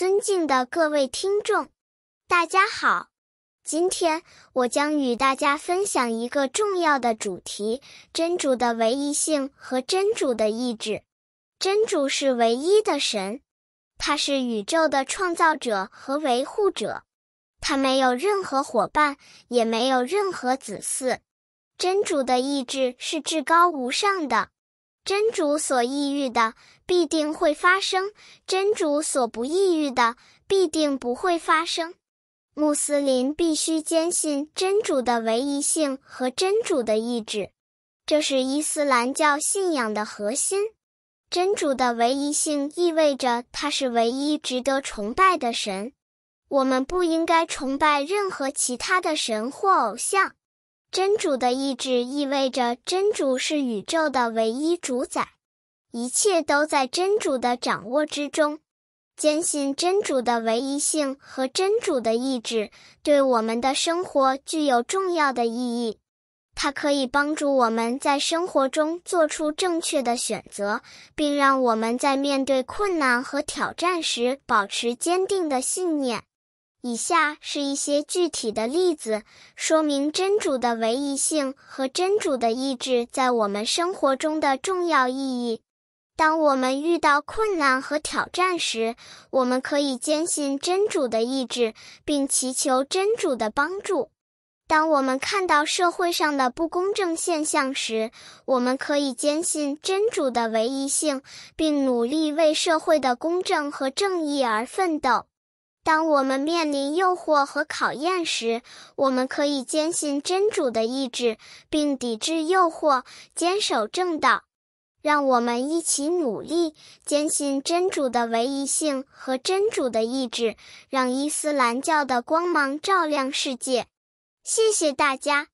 尊敬的各位听众，大家好。今天我将与大家分享一个重要的主题：真主的唯一性和真主的意志。真主是唯一的神，他是宇宙的创造者和维护者，他没有任何伙伴，也没有任何子嗣。真主的意志是至高无上的。真主所抑郁的必定会发生，真主所不抑郁的必定不会发生。穆斯林必须坚信真主的唯一性和真主的意志，这是伊斯兰教信仰的核心。真主的唯一性意味着他是唯一值得崇拜的神，我们不应该崇拜任何其他的神或偶像。真主的意志意味着真主是宇宙的唯一主宰，一切都在真主的掌握之中。坚信真主的唯一性和真主的意志，对我们的生活具有重要的意义。它可以帮助我们在生活中做出正确的选择，并让我们在面对困难和挑战时保持坚定的信念。以下是一些具体的例子，说明真主的唯一性和真主的意志在我们生活中的重要意义。当我们遇到困难和挑战时，我们可以坚信真主的意志，并祈求真主的帮助；当我们看到社会上的不公正现象时，我们可以坚信真主的唯一性，并努力为社会的公正和正义而奋斗。当我们面临诱惑和考验时，我们可以坚信真主的意志，并抵制诱惑，坚守正道。让我们一起努力，坚信真主的唯一性和真主的意志，让伊斯兰教的光芒照亮世界。谢谢大家。